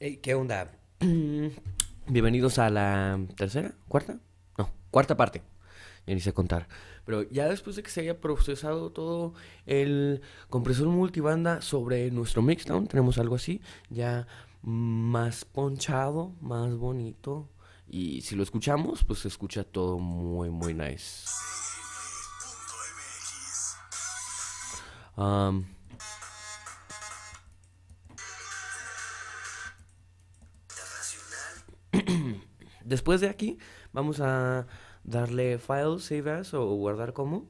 Hey, ¿Qué onda? Bienvenidos a la tercera, cuarta, no, cuarta parte. Ya ni a contar. Pero ya después de que se haya procesado todo el compresor multibanda sobre nuestro mixdown, tenemos algo así, ya más ponchado, más bonito. Y si lo escuchamos, pues se escucha todo muy, muy nice. Um, Después de aquí, vamos a darle File, Save As o Guardar como.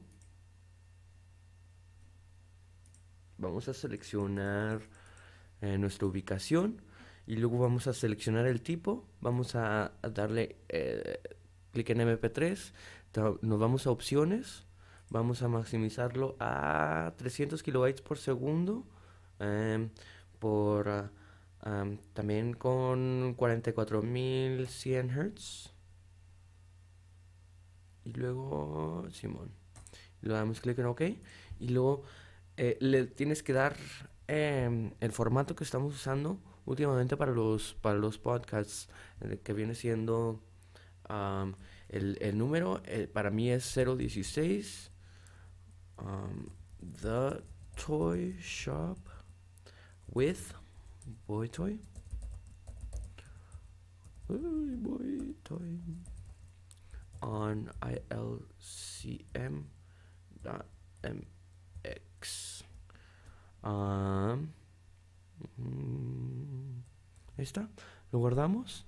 Vamos a seleccionar eh, nuestra ubicación y luego vamos a seleccionar el tipo. Vamos a, darle eh, clic en MP3. Nos vamos a opciones. Vamos a maximizarlo a 300 kilobytes por segundo eh, por... Ah, también con 44100 Hz. Y luego, Simón. Le damos clic en OK. Y luego eh, le tienes que dar em, el formato que estamos usando últimamente para los, para los podcasts, que viene siendo el, número, eh, para mí es 016. the Toy Shop with Voy, Uy, Voy, toy. On ilcm.mx. Ah, ahí está. Lo guardamos.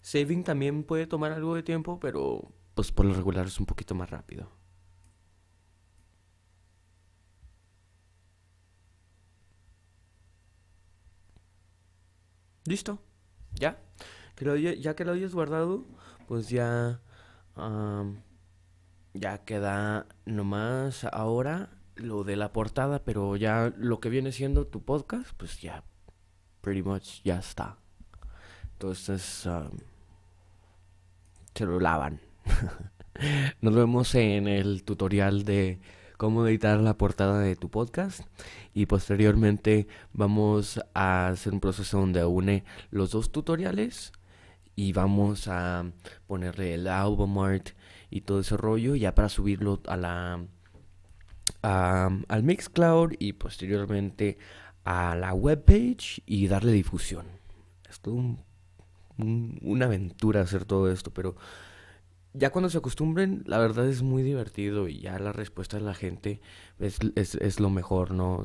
Saving también puede tomar algo de tiempo, pero pues por lo regular es un poquito más rápido. Listo, ya. ya que lo hayas guardado, pues ya. ya queda nomás ahora lo de la portada, pero ya lo que viene siendo tu podcast, pues ya. Pretty much ya está. Entonces. te se lo lavan. Nos vemos en el tutorial de cómo editar la portada de tu podcast y posteriormente vamos a hacer un proceso donde une los dos tutoriales y vamos a ponerle el album art y todo ese rollo ya para subirlo a la al Mixcloud y posteriormente a la webpage y darle difusión. Es todo una aventura hacer todo esto, pero ya cuando se acostumbren, la verdad es muy divertido y ya la respuesta de la gente es, lo mejor, ¿no?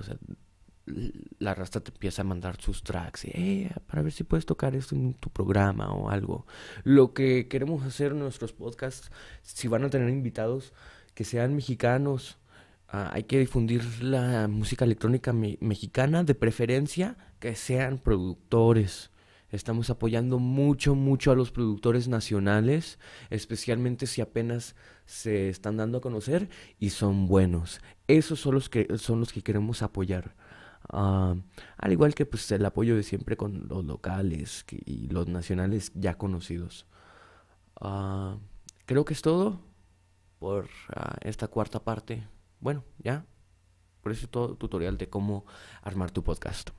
la rasta te empieza a mandar sus tracks eh, para ver si puedes tocar esto en tu programa o algo. Lo que queremos hacer en nuestros podcasts, si van a tener invitados que sean mexicanos, ah, hay que difundir la música electrónica mexicana, de preferencia que sean productores Estamos apoyando mucho, mucho a los productores nacionales, especialmente si apenas se están dando a conocer y son buenos. Esos son los que, son los que queremos apoyar. Ah, al igual que pues, el apoyo de siempre con los locales y los nacionales ya conocidos. Ah, creo que es todo por ah, esta cuarta parte. Bueno, ya. Por eso todo tutorial de cómo armar tu podcast.